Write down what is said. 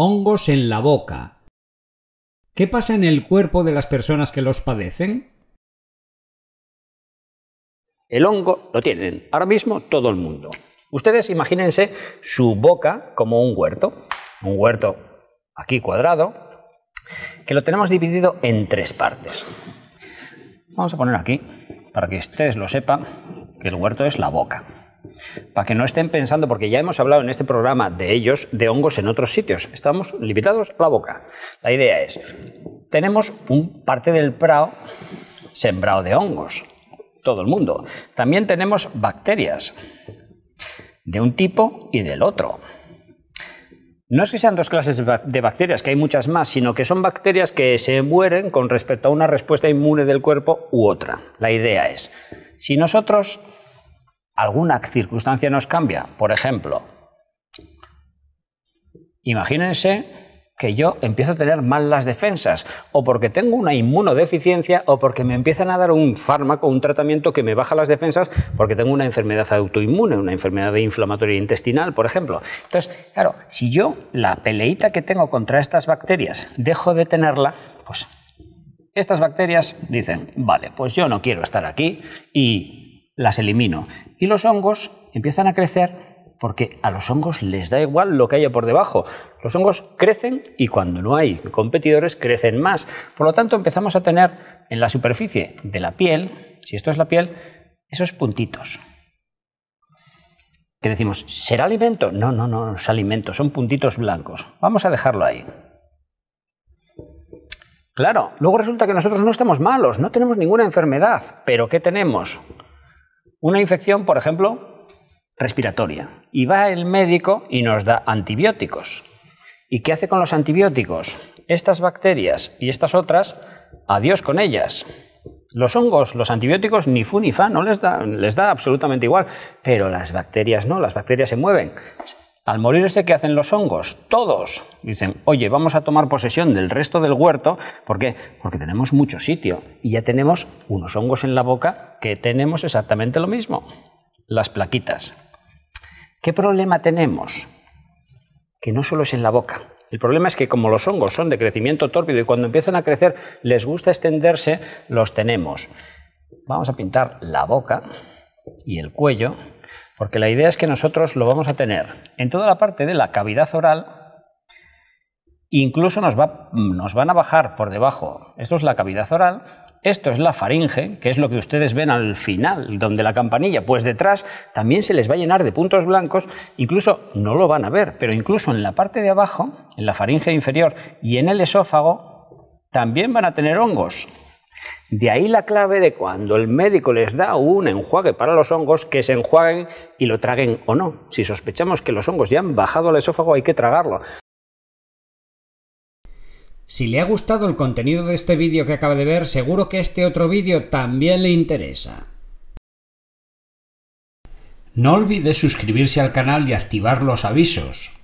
hongos en la boca. ¿Qué pasa en el cuerpo de las personas que los padecen? El hongo lo tienen ahora mismo todo el mundo. Ustedes imagínense su boca como un huerto, un huerto aquí cuadrado, que lo tenemos dividido en tres partes. Vamos a poner aquí, para que ustedes lo sepan, que el huerto es la boca para que no estén pensando, porque ya hemos hablado en este programa de ellos, de hongos en otros sitios. Estamos limitados a la boca. La idea es, tenemos un parte del prado sembrado de hongos, todo el mundo. También tenemos bacterias, de un tipo y del otro. No es que sean dos clases de bacterias, que hay muchas más, sino que son bacterias que se mueren con respecto a una respuesta inmune del cuerpo u otra. La idea es, si nosotros alguna circunstancia nos cambia. Por ejemplo, imagínense que yo empiezo a tener mal las defensas, o porque tengo una inmunodeficiencia, o porque me empiezan a dar un fármaco, un tratamiento que me baja las defensas, porque tengo una enfermedad autoinmune, una enfermedad inflamatoria intestinal, por ejemplo. Entonces, claro, si yo la peleita que tengo contra estas bacterias dejo de tenerla, pues estas bacterias dicen, vale, pues yo no quiero estar aquí y las elimino. Y los hongos empiezan a crecer porque a los hongos les da igual lo que haya por debajo. Los hongos crecen y cuando no hay competidores crecen más. Por lo tanto, empezamos a tener en la superficie de la piel, si esto es la piel, esos puntitos. Que decimos, ¿será alimento? No, no, no, no es alimento, son puntitos blancos. Vamos a dejarlo ahí. Claro, luego resulta que nosotros no estamos malos, no tenemos ninguna enfermedad, pero ¿qué tenemos? una infección, por ejemplo, respiratoria. Y va el médico y nos da antibióticos. ¿Y qué hace con los antibióticos? Estas bacterias y estas otras, adiós con ellas. Los hongos, los antibióticos, ni fu ni fa, no les da, les da absolutamente igual. Pero las bacterias no, las bacterias se mueven. Al morirse, ¿qué hacen los hongos? Todos dicen, oye, vamos a tomar posesión del resto del huerto. ¿Por qué? Porque tenemos mucho sitio y ya tenemos unos hongos en la boca que tenemos exactamente lo mismo, las plaquitas. ¿Qué problema tenemos? Que no solo es en la boca. El problema es que como los hongos son de crecimiento tórpido y cuando empiezan a crecer les gusta extenderse, los tenemos. Vamos a pintar la boca y el cuello, porque la idea es que nosotros lo vamos a tener en toda la parte de la cavidad oral, incluso nos, va, nos van a bajar por debajo, esto es la cavidad oral, esto es la faringe, que es lo que ustedes ven al final, donde la campanilla, pues detrás también se les va a llenar de puntos blancos, incluso no lo van a ver, pero incluso en la parte de abajo, en la faringe inferior y en el esófago, también van a tener hongos. De ahí la clave de cuando el médico les da un enjuague para los hongos, que se enjuaguen y lo traguen o no. Si sospechamos que los hongos ya han bajado al esófago, hay que tragarlo. Si le ha gustado el contenido de este vídeo que acaba de ver, seguro que este otro vídeo también le interesa. No olvide suscribirse al canal y activar los avisos.